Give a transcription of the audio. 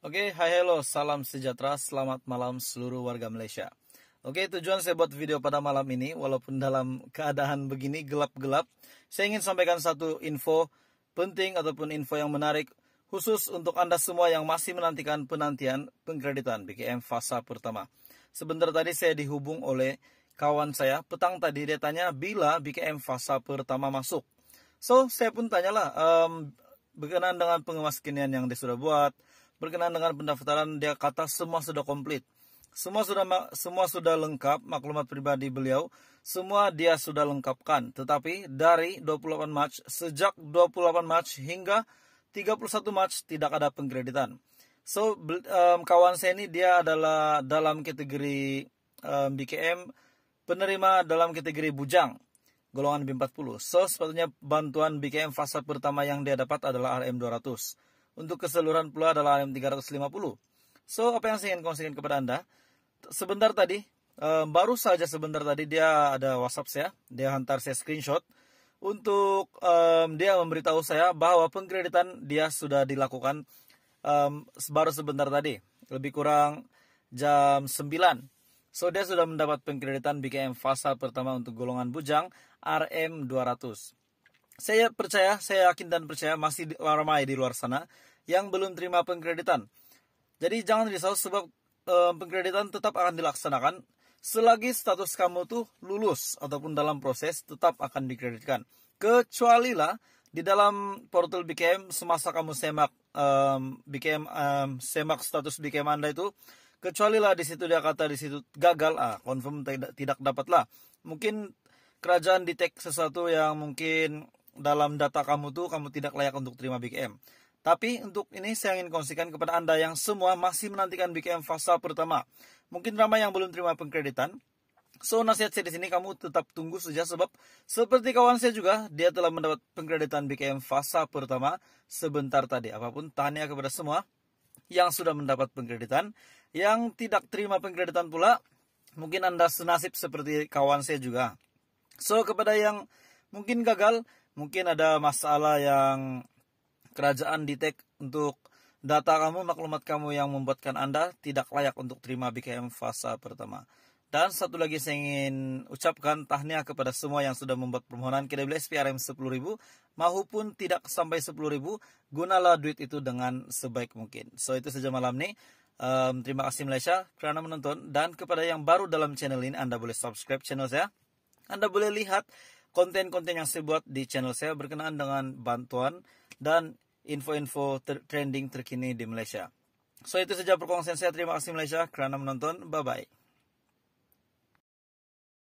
Oke, okay, hai hello, salam sejahtera, selamat malam seluruh warga Malaysia. Oke, okay, tujuan saya buat video pada malam ini, walaupun dalam keadaan begini gelap-gelap, saya ingin sampaikan satu info penting ataupun info yang menarik khusus untuk Anda semua yang masih menantikan penantian pengkreditan BKM fasa pertama. Sebentar tadi saya dihubung oleh kawan saya, petang tadi dia tanya bila BKM fasa pertama masuk. So, saya pun tanyalah um, berkenaan dengan pengemaskinian yang dia sudah buat, berkenaan dengan pendaftaran dia kata semua sudah komplit. Semua sudah semua sudah lengkap maklumat pribadi beliau, semua dia sudah lengkapkan. Tetapi dari 28 match sejak 28 match hingga 31 match tidak ada pengkreditan. So um, kawan saya ini dia adalah dalam kategori um, BKM penerima dalam kategori bujang golongan B40. So sepatutnya bantuan BKM fase pertama yang dia dapat adalah RM200 untuk keseluruhan pula adalah RM 350. So, apa yang saya ingin kongsikan kepada Anda? Sebentar tadi, eh, baru saja sebentar tadi dia ada WhatsApp saya, dia hantar saya screenshot untuk um, dia memberitahu saya bahwa pengkreditan dia sudah dilakukan um, baru sebentar tadi, lebih kurang jam 9. So dia sudah mendapat pengkreditan BKM fasa pertama untuk golongan bujang RM 200. Saya percaya, saya yakin dan percaya masih ramai di luar sana yang belum terima pengkreditan. Jadi jangan risau sebab e, pengkreditan tetap akan dilaksanakan selagi status kamu tuh lulus ataupun dalam proses tetap akan dikreditkan. Kecuali lah di dalam portal BKM semasa kamu semak um, BKM um, semak status BKM Anda itu kecuali lah di situ dia kata di situ gagal ah confirm tidak tidak dapat lah. Mungkin kerajaan detect sesuatu yang mungkin dalam data kamu tuh kamu tidak layak untuk terima BKM. Tapi untuk ini saya ingin kongsikan kepada Anda yang semua masih menantikan BKM fasa pertama. Mungkin ramai yang belum terima pengkreditan. So nasihat saya di sini kamu tetap tunggu saja sebab seperti kawan saya juga dia telah mendapat pengkreditan BKM fasa pertama sebentar tadi. Apapun tanya kepada semua yang sudah mendapat pengkreditan, yang tidak terima pengkreditan pula mungkin Anda senasib seperti kawan saya juga. So kepada yang mungkin gagal, mungkin ada masalah yang kerajaan detect untuk data kamu, maklumat kamu yang membuatkan Anda tidak layak untuk terima BKM fase pertama. Dan satu lagi saya ingin ucapkan tahniah kepada semua yang sudah membuat permohonan KWS PRM 10.000 maupun tidak sampai 10.000, gunalah duit itu dengan sebaik mungkin. So itu saja malam ini. Um, terima kasih Malaysia karena menonton dan kepada yang baru dalam channel ini Anda boleh subscribe channel saya. Anda boleh lihat konten-konten yang saya buat di channel saya berkenaan dengan bantuan dan info-info ter trending terkini di Malaysia. So itu saja perkongsian saya. Terima kasih Malaysia kerana menonton. Bye-bye.